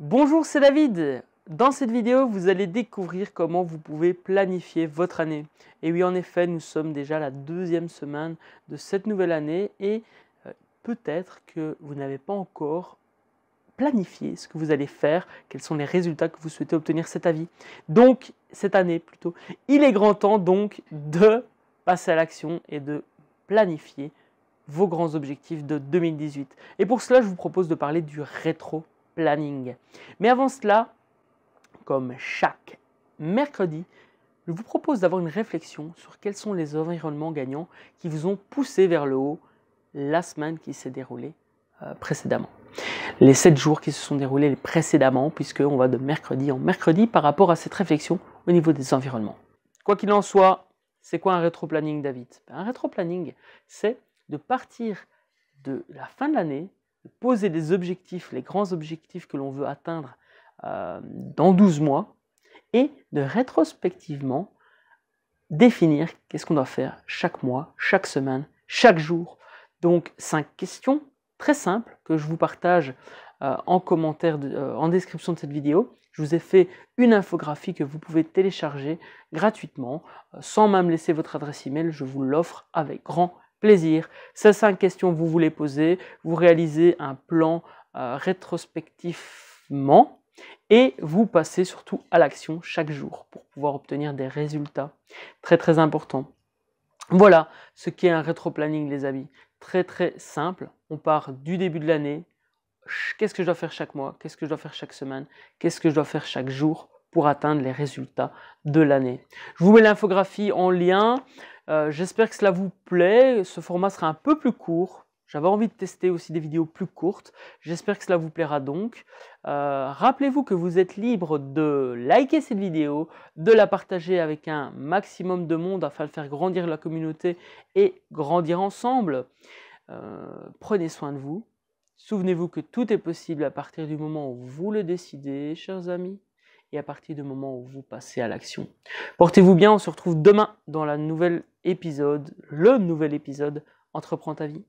Bonjour, c'est David. Dans cette vidéo, vous allez découvrir comment vous pouvez planifier votre année. Et oui, en effet, nous sommes déjà la deuxième semaine de cette nouvelle année et euh, peut-être que vous n'avez pas encore planifié ce que vous allez faire, quels sont les résultats que vous souhaitez obtenir cet avis. Donc, cette année plutôt. Il est grand temps donc de passer à l'action et de planifier vos grands objectifs de 2018. Et pour cela, je vous propose de parler du rétro planning. Mais avant cela, comme chaque mercredi, je vous propose d'avoir une réflexion sur quels sont les environnements gagnants qui vous ont poussé vers le haut la semaine qui s'est déroulée euh, précédemment. Les sept jours qui se sont déroulés précédemment, puisqu'on va de mercredi en mercredi par rapport à cette réflexion au niveau des environnements. Quoi qu'il en soit, c'est quoi un rétro-planning, David ben, Un rétro-planning, c'est de partir de la fin de l'année poser des objectifs, les grands objectifs que l'on veut atteindre euh, dans 12 mois, et de rétrospectivement définir qu'est-ce qu'on doit faire chaque mois, chaque semaine, chaque jour. Donc 5 questions très simples que je vous partage euh, en commentaire, euh, en description de cette vidéo. Je vous ai fait une infographie que vous pouvez télécharger gratuitement, sans même laisser votre adresse email. Je vous l'offre avec grand plaisir. Ces cinq questions vous voulez poser, vous réalisez un plan euh, rétrospectivement et vous passez surtout à l'action chaque jour pour pouvoir obtenir des résultats. Très très importants. Voilà ce qu'est un rétro-planning les amis. Très très simple. On part du début de l'année. Qu'est-ce que je dois faire chaque mois Qu'est-ce que je dois faire chaque semaine Qu'est-ce que je dois faire chaque jour pour atteindre les résultats de l'année Je vous mets l'infographie en lien. Euh, j'espère que cela vous plaît. Ce format sera un peu plus court. J'avais envie de tester aussi des vidéos plus courtes. J'espère que cela vous plaira donc. Euh, rappelez-vous que vous êtes libre de liker cette vidéo, de la partager avec un maximum de monde afin de faire grandir la communauté et grandir ensemble. Euh, prenez soin de vous. Souvenez-vous que tout est possible à partir du moment où vous le décidez, chers amis, et à partir du moment où vous passez à l'action. Portez-vous bien, on se retrouve demain dans la nouvelle épisode, le nouvel épisode Entreprend ta vie.